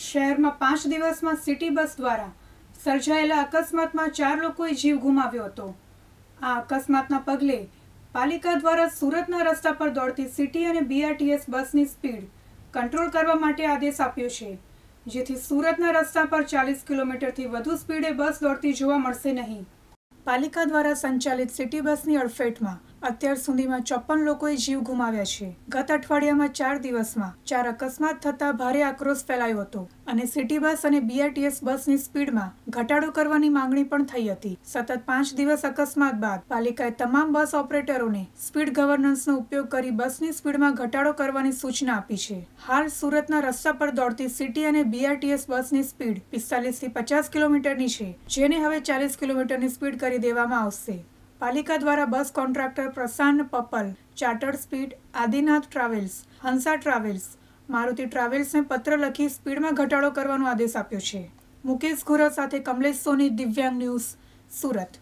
શહેરમાં પાંચ દિવસમાં સિટી બસ દ્વારા સર્જાયેલા અકસ્માતમાં ચાર લોકોએ જીવ ગુમાવ્યો હતો આ અકસ્માતના પગલે પાલિકા દ્વારા સુરતના રસ્તા પર દોડતી સિટી અને બીઆરટીએસ બસની સ્પીડ કંટ્રોલ કરવા માટે આદેશ આપ્યો છે જેથી સુરતના રસ્તા પર ચાલીસ કિલોમીટરથી વધુ સ્પીડે બસ દોડતી જોવા મળશે નહીં પાલિકા દ્વારા સંચાલિત સિટી બસની અડફેટમાં અત્યાર સુધીમાં ચોપન લોકોએ જીવ ગુમાવ્યા છે ગત અઠવાડિયામાં ચાર દિવસમાં ચાર અકસ્માત થતા ભારે આક્રોશ ફેલાયો હતો અને સિટી બસ અને બીઆરટીએસ બસની સ્પીડમાં ઘટાડો કરવાની માંગણી પણ થઈ હતી સતત પાંચ દિવસ અકસ્માત બાદ પાલિકાએ તમામ બસ ઓપરેટરોને સ્પીડ ગવર્નન્સનો ઉપયોગ કરી બસની સ્પીડમાં ઘટાડો કરવાની સૂચના આપી છે હાલ સુરતના રસ્તા પર દોડતી સિટી અને બીઆરટીએસ બસની સ્પીડ પિસ્તાલીસથી પચાસ કિલોમીટરની છે જેને હવે ચાલીસ કિલોમીટરની સ્પીડ કરી દેવામાં આવશે પાલિકા દ્વારા બસ કોન્ટ્રાક્ટર પ્રશાંત પપલ chartered speed Adinath travels Hansa travels Maruti ટ્રાવેલ્સને પત્ર લખી સ્પીડમાં ઘટાડો કરવાનો આદેશ આપ્યો છે મુકેશ ઘોરા સાથે કમલેશ સોની દિવ્યાંગ ન્યૂઝ સુરત